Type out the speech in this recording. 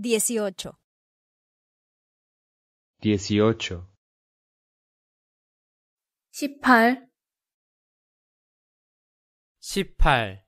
Dieciocho. Dieciocho. 18 18